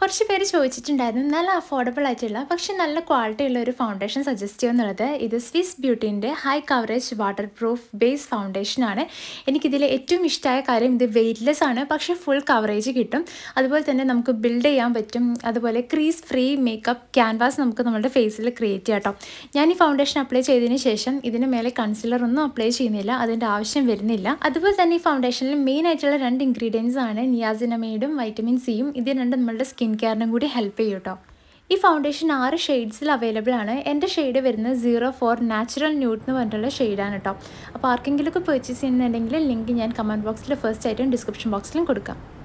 കുറച്ച് പേര് ചോദിച്ചിട്ടുണ്ടായിരുന്നു നല്ല അഫോർഡബിൾ ആയിട്ടുള്ള പക്ഷെ നല്ല ക്വാളിറ്റി ഉള്ള ഒരു ഫൗണ്ടേഷൻ സജസ്റ്റ് ചെയ്യുന്നുള്ളത് ഇത് സ്വിസ് ബ്യൂട്ടീൻ്റെ high coverage waterproof base ഫൗണ്ടേഷനാണ് എനിക്കിതിൽ ഏറ്റവും ഇഷ്ടമായ കാര്യം ഇത് വെയ്റ്റ്ലെസ് ആണ് പക്ഷെ ഫുൾ കവറേജ് കിട്ടും അതുപോലെ തന്നെ നമുക്ക് ബിൽഡ് ചെയ്യാൻ പറ്റും അതുപോലെ ക്രീസ് ഫ്രീ മേക്കപ്പ് ക്യാൻവാസ് നമുക്ക് നമ്മുടെ ഫേസിൽ ക്രിയേറ്റ് ചെയ്യാം കേട്ടോ ഞാൻ ഈ ഫൗണ്ടേഷൻ അപ്ലൈ ചെയ്തതിന് ശേഷം ഇതിന് മേലെ കൺസിലർ ഒന്നും അപ്ലൈ ചെയ്യുന്നില്ല അതിൻ്റെ ആവശ്യം വരുന്നില്ല അതുപോലെ തന്നെ ഈ ഫൗണ്ടേഷനിൽ മെയിൻ ആയിട്ടുള്ള രണ്ട് ഇൻഗ്രീഡിയൻസ് ആണ് നിയാസിനമൈഡും വൈറ്റമിൻ സിയും ഇത് രണ്ട് നമ്മളുടെ സ്കിൻ കെയറിനും കൂടി ഹെൽപ്പ് ചെയ്യും കേട്ടോ ഈ ഫൗണ്ടേഷൻ ആറ് ഷെയ്ഡ്സിൽ അവൈലബിൾ ആണ് എൻ്റെ ഷെയ്ഡ് വരുന്നത് സീറോ ഫോർ നാച്ചുറൽ ന്യൂട്ട് എന്ന് പറഞ്ഞിട്ടുള്ള ഷെയ്ഡാണ് കേട്ടോ അപ്പോൾ ആർക്കെങ്കിലുമൊക്കെ പെർച്ചേസ് ചെയ്യുന്നുണ്ടെങ്കിൽ ലിങ്ക് ഞാൻ കമൻറ്റ് ബോക്സിൽ ഫസ്റ്റ് ആയിട്ടും ഡിസ്ക്രിപ്ഷൻ ബോക്സിലും കൊടുക്കാം